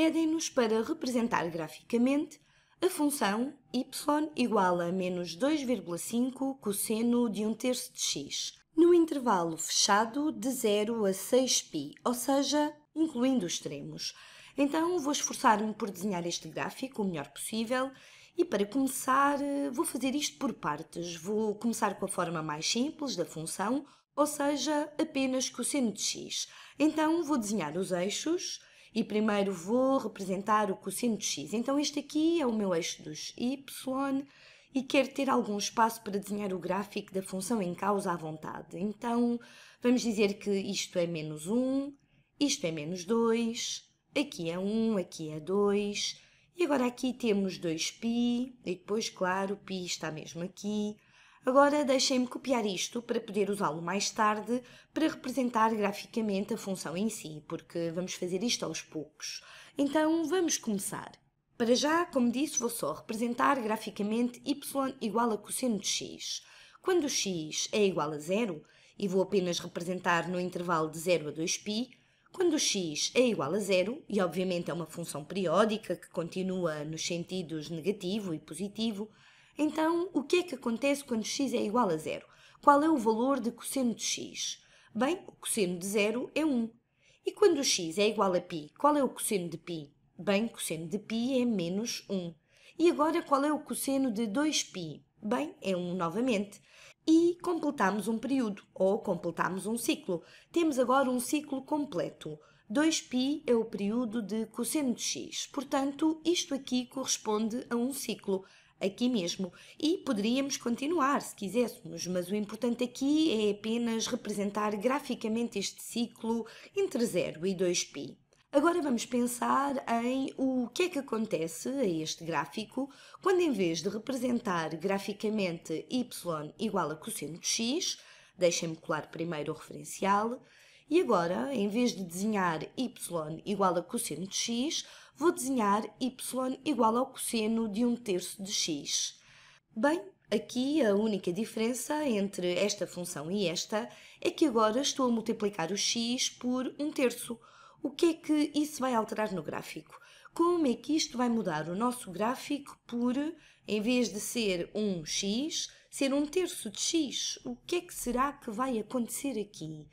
pedem-nos para representar graficamente a função y igual a menos 2,5 cosseno de 1 um terço de x, no intervalo fechado de 0 a 6π, ou seja, incluindo os extremos. Então vou esforçar-me por desenhar este gráfico o melhor possível e para começar vou fazer isto por partes. Vou começar com a forma mais simples da função, ou seja, apenas cosseno de x. Então vou desenhar os eixos e primeiro vou representar o cosseno de x. Então este aqui é o meu eixo dos y e quero ter algum espaço para desenhar o gráfico da função em causa à vontade. Então vamos dizer que isto é menos 1, isto é menos 2, aqui é 1, aqui é 2, e agora aqui temos 2π, e depois, claro, π está mesmo aqui, Agora deixem-me copiar isto para poder usá-lo mais tarde para representar graficamente a função em si, porque vamos fazer isto aos poucos. Então vamos começar. Para já, como disse, vou só representar graficamente y igual a cosseno de x. Quando x é igual a zero, e vou apenas representar no intervalo de 0 a 2π, quando x é igual a zero, e obviamente é uma função periódica que continua nos sentidos negativo e positivo, então, o que é que acontece quando x é igual a zero? Qual é o valor de cosseno de x? Bem, o cosseno de zero é 1. E quando x é igual a π, qual é o cosseno de π? Bem, cosseno de π é menos 1. E agora, qual é o cosseno de 2π? Bem, é 1 novamente. E completamos um período, ou completamos um ciclo. Temos agora um ciclo completo. 2π é o período de cosseno de x, portanto, isto aqui corresponde a um ciclo aqui mesmo. E poderíamos continuar se quiséssemos, mas o importante aqui é apenas representar graficamente este ciclo entre 0 e 2π. Agora vamos pensar em o que é que acontece a este gráfico quando, em vez de representar graficamente y igual a cosseno de x, deixem-me colar primeiro o referencial, e agora, em vez de desenhar y igual a cosseno de x, vou desenhar y igual ao cosseno de 1 terço de x. Bem, aqui a única diferença entre esta função e esta é que agora estou a multiplicar o x por 1 terço. O que é que isso vai alterar no gráfico? Como é que isto vai mudar o nosso gráfico por, em vez de ser 1x, ser 1 terço de x? O que é que será que vai acontecer aqui?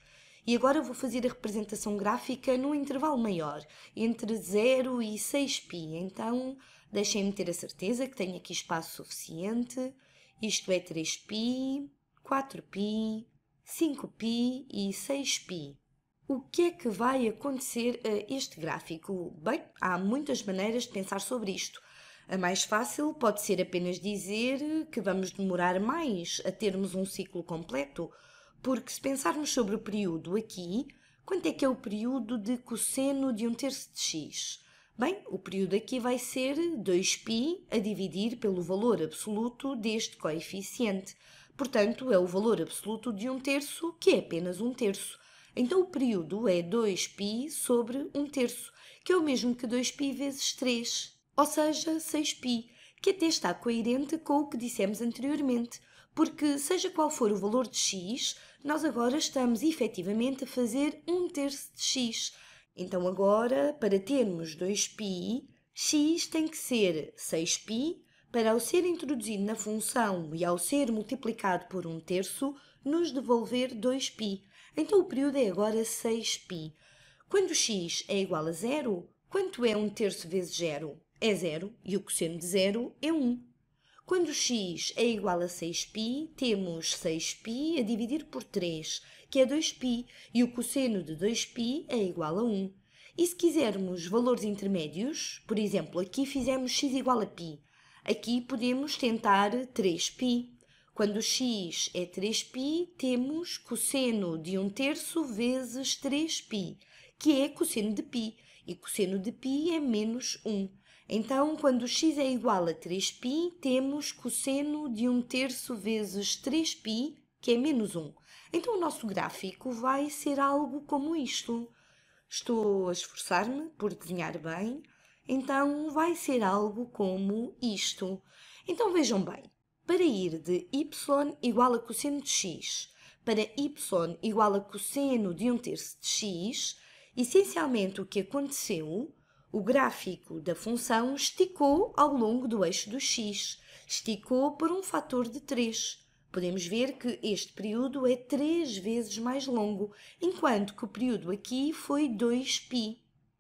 E agora vou fazer a representação gráfica no intervalo maior, entre 0 e 6π. Então, deixem-me ter a certeza que tenho aqui espaço suficiente. Isto é 3π, 4π, 5π e 6π. O que é que vai acontecer a este gráfico? Bem, há muitas maneiras de pensar sobre isto. A mais fácil pode ser apenas dizer que vamos demorar mais a termos um ciclo completo, porque se pensarmos sobre o período aqui, quanto é que é o período de cosseno de 1 um terço de x? Bem, o período aqui vai ser 2π a dividir pelo valor absoluto deste coeficiente. Portanto, é o valor absoluto de 1 um terço, que é apenas 1 um terço. Então, o período é 2π sobre 1 terço, que é o mesmo que 2π vezes 3, ou seja, 6π, que até está coerente com o que dissemos anteriormente porque seja qual for o valor de x, nós agora estamos efetivamente a fazer 1 terço de x. Então agora, para termos 2π, x tem que ser 6π, para ao ser introduzido na função e ao ser multiplicado por 1 terço, nos devolver 2π. Então o período é agora 6π. Quando x é igual a zero, quanto é 1 terço vezes zero? É zero, e o cosseno de zero é 1. Quando x é igual a 6π, temos 6π a dividir por 3, que é 2π, e o cosseno de 2π é igual a 1. E se quisermos valores intermédios, por exemplo, aqui fizemos x igual a π, aqui podemos tentar 3π. Quando x é 3π, temos cosseno de 1 terço vezes 3π, que é cosseno de π, e cosseno de π é menos 1. Então, quando x é igual a 3π, temos cosseno de 1 terço vezes 3π, que é menos 1. Então, o nosso gráfico vai ser algo como isto. Estou a esforçar-me por desenhar bem, então vai ser algo como isto. Então, vejam bem, para ir de y igual a cosseno de x para y igual a cosseno de 1 terço de x, essencialmente o que aconteceu o gráfico da função esticou ao longo do eixo do x, esticou por um fator de 3. Podemos ver que este período é 3 vezes mais longo, enquanto que o período aqui foi 2π.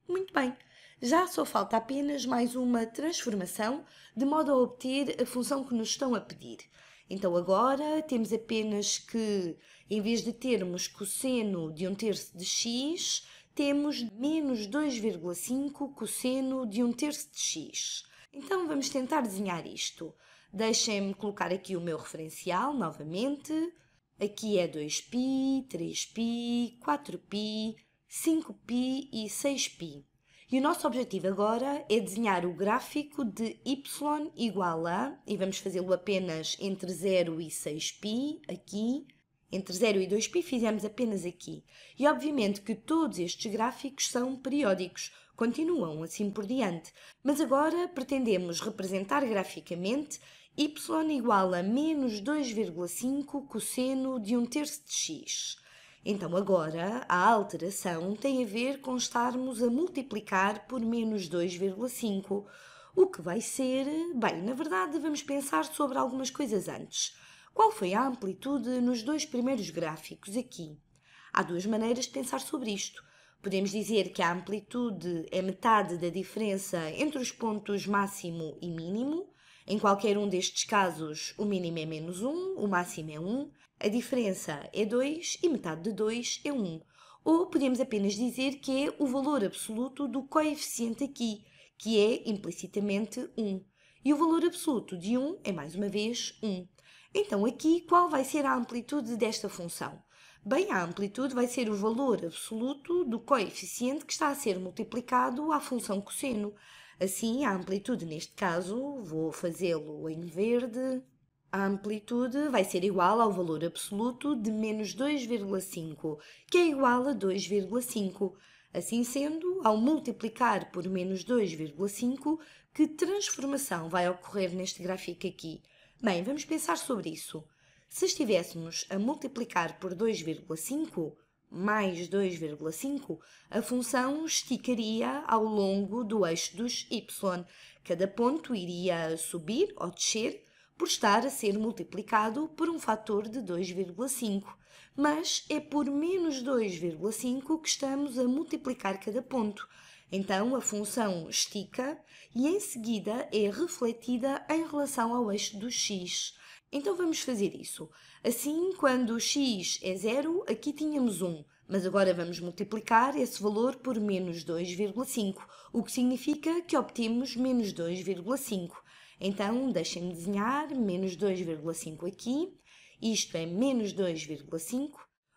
Muito bem, já só falta apenas mais uma transformação, de modo a obter a função que nos estão a pedir. Então agora temos apenas que, em vez de termos cosseno de um terço de x, temos menos 2,5 cosseno de 1 um terço de x. Então vamos tentar desenhar isto. Deixem-me colocar aqui o meu referencial novamente. Aqui é 2π, 3π, 4π, 5π e 6π. E o nosso objetivo agora é desenhar o gráfico de y igual a, e vamos fazê-lo apenas entre 0 e 6π, aqui, entre 0 e 2π fizemos apenas aqui. E obviamente que todos estes gráficos são periódicos, continuam assim por diante, mas agora pretendemos representar graficamente y igual a menos 2,5 cosseno de 1 terço de x. Então agora a alteração tem a ver com estarmos a multiplicar por menos 2,5, o que vai ser, bem, na verdade vamos pensar sobre algumas coisas antes. Qual foi a amplitude nos dois primeiros gráficos aqui? Há duas maneiras de pensar sobre isto. Podemos dizer que a amplitude é metade da diferença entre os pontos máximo e mínimo. Em qualquer um destes casos, o mínimo é menos 1, o máximo é 1, a diferença é 2 e metade de 2 é 1. Ou podemos apenas dizer que é o valor absoluto do coeficiente aqui, que é implicitamente 1. E o valor absoluto de 1 é mais uma vez 1. Então, aqui, qual vai ser a amplitude desta função? Bem, a amplitude vai ser o valor absoluto do coeficiente que está a ser multiplicado à função cosseno. Assim, a amplitude, neste caso, vou fazê-lo em verde, a amplitude vai ser igual ao valor absoluto de menos 2,5, que é igual a 2,5. Assim sendo, ao multiplicar por menos 2,5, que transformação vai ocorrer neste gráfico aqui? Bem, vamos pensar sobre isso. Se estivéssemos a multiplicar por 2,5 mais 2,5, a função esticaria ao longo do eixo dos y. Cada ponto iria subir ou descer por estar a ser multiplicado por um fator de 2,5, mas é por menos 2,5 que estamos a multiplicar cada ponto, então, a função estica e em seguida é refletida em relação ao eixo do x. Então, vamos fazer isso. Assim, quando x é zero, aqui tínhamos 1. Mas agora vamos multiplicar esse valor por menos 2,5, o que significa que obtemos menos 2,5. Então, deixem-me desenhar menos 2,5 aqui, isto é menos 2,5.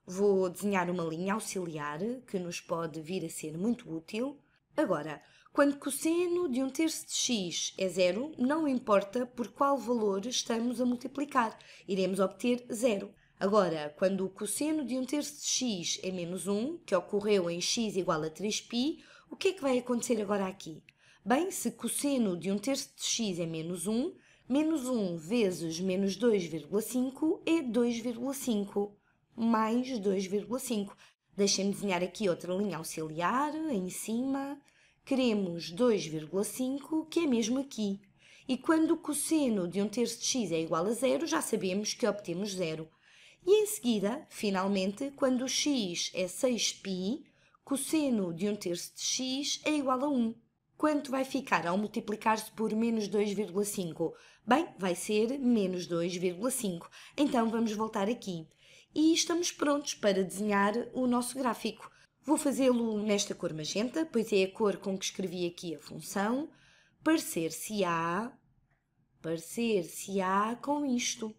Vou desenhar uma linha auxiliar que nos pode vir a ser muito útil. Agora, quando cosseno de um terço de x é zero, não importa por qual valor estamos a multiplicar, iremos obter zero. Agora, quando o cosseno de um terço de x é menos 1, que ocorreu em x igual a 3π, o que é que vai acontecer agora aqui? Bem, se cosseno de um terço de x é menos 1, menos 1 vezes menos 2,5 é 2,5, mais 2,5. Deixem-me desenhar aqui outra linha auxiliar, em cima, queremos 2,5, que é mesmo aqui. E quando o cosseno de um terço de x é igual a zero, já sabemos que obtemos zero. E em seguida, finalmente, quando o x é 6π, cosseno de um terço de x é igual a 1. Quanto vai ficar ao multiplicar-se por menos 2,5? Bem, vai ser menos 2,5. Então vamos voltar aqui. E estamos prontos para desenhar o nosso gráfico. Vou fazê-lo nesta cor magenta, pois é a cor com que escrevi aqui a função. Parecer-se-á, parecer-se-á com isto.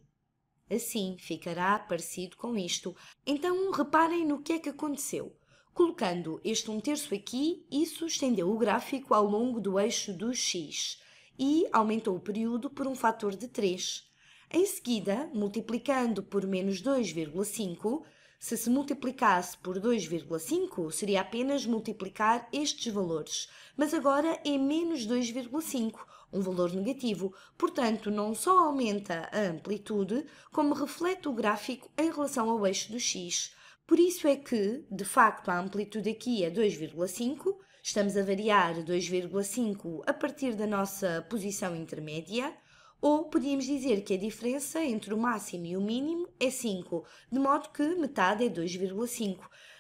Assim, ficará parecido com isto. Então, reparem no que é que aconteceu. Colocando este 1 um terço aqui, isso estendeu o gráfico ao longo do eixo do x e aumentou o período por um fator de 3. Em seguida, multiplicando por menos 2,5, se se multiplicasse por 2,5, seria apenas multiplicar estes valores, mas agora é menos 2,5, um valor negativo, portanto não só aumenta a amplitude, como reflete o gráfico em relação ao eixo do x. Por isso é que, de facto, a amplitude aqui é 2,5, estamos a variar 2,5 a partir da nossa posição intermédia, ou podíamos dizer que a diferença entre o máximo e o mínimo é 5, de modo que metade é 2,5.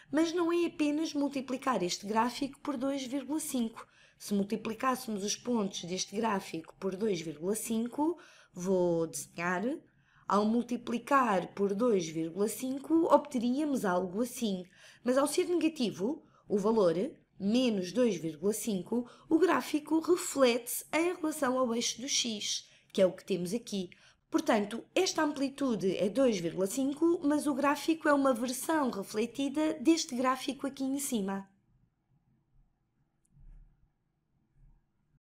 Mas não é apenas multiplicar este gráfico por 2,5. Se multiplicássemos os pontos deste gráfico por 2,5, vou desenhar. Ao multiplicar por 2,5, obteríamos algo assim. Mas ao ser negativo, o valor, menos 2,5, o gráfico reflete-se em relação ao eixo do x que é o que temos aqui. Portanto, esta amplitude é 2,5, mas o gráfico é uma versão refletida deste gráfico aqui em cima.